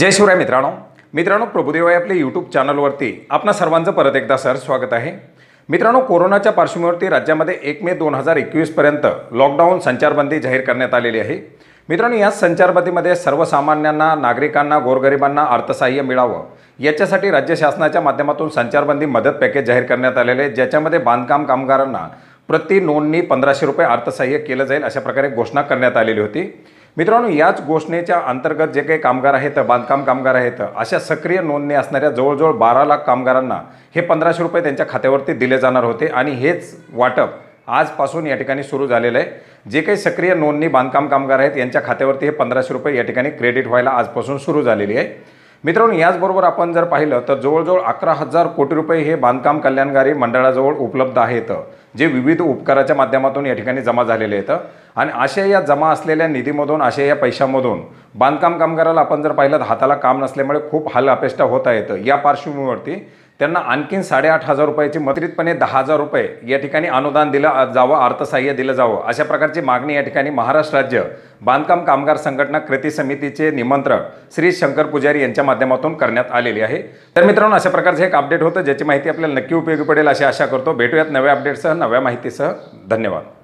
जय शिवराय मित्रांनो मित्रांनो प्रभुदेवाई आपल्या यूट्यूब चॅनलवरती आपणा सर्वांचं परत एकदा सर स्वागत आहे मित्रांनो कोरोनाच्या पार्श्वभूमीवरती राज्यामध्ये एक मे दोन हजार एकवीसपर्यंत लॉकडाऊन संचारबंदी जाहीर करण्यात आलेली आहे मित्रांनो या संचारबंदीमध्ये सर्वसामान्यांना नागरिकांना गोरगरिबांना अर्थसहाय्य मिळावं याच्यासाठी राज्य शासनाच्या माध्यमातून संचारबंदी मदत पॅकेज जाहीर करण्यात आलेले आहे ज्याच्यामध्ये बांधकाम कामगारांना प्रति नोंदणी पंधराशे रुपये अर्थसहाय्य केलं जाईल अशा प्रकारे घोषणा करण्यात आलेली होती मित्रांनो याच घोषणेच्या अंतर्गत जे काही कामगार आहेत बांधकाम कामगार आहेत अशा सक्रिय नोंदणी असणाऱ्या जवळजवळ बारा लाख कामगारांना हे पंधराशे रुपये त्यांच्या खात्यावरती दिले जाणार होते आणि हेच वाटप आजपासून या ठिकाणी सुरू झालेलं आहे जे काही सक्रिय नोंदणी बांधकाम कामगार आहेत यांच्या खात्यावरती हे पंधराशे रुपये या ठिकाणी क्रेडिट व्हायला आजपासून सुरू झालेली आहे मित्रांनो याचबरोबर आपण जर पाहिलं तर जवळजवळ अकरा हजार कोटी रुपये हे बांधकाम कल्याणकारी मंडळाजवळ उपलब्ध आहेत जे विविध उपकाराच्या माध्यमातून या ठिकाणी जमा झालेले आहेत आणि अशा या जमा असलेल्या निधीमधून अशा या पैशामधून बांधकाम कामगाराला आपण जर पाहिलं तर हाताला काम नसल्यामुळे खूप हल अपेष्टा होत आहेत या पार्श्वभूमीवरती त्यांना आणखीन साडेआठ हजार रुपयाचे मत्रितपणे दहा हजार रुपये या ठिकाणी अनुदान दिलं जावं अर्थसहाय्य दिलं जावं अशा प्रकारची मागणी या ठिकाणी महाराष्ट्र राज्य बांधकाम कामगार संघटना कृती समितीचे निमंत्रण श्री शंकर पुजारी यांच्या माध्यमातून करण्यात आलेली आहे तर मित्रांनो अशा प्रकारचं एक अपडेट होतं ज्याची माहिती आपल्याला नक्की उपयोगी पडेल अशी आशा करतो भेटूयात नव्या अपडेटसह नव्या माहितीसह धन्यवाद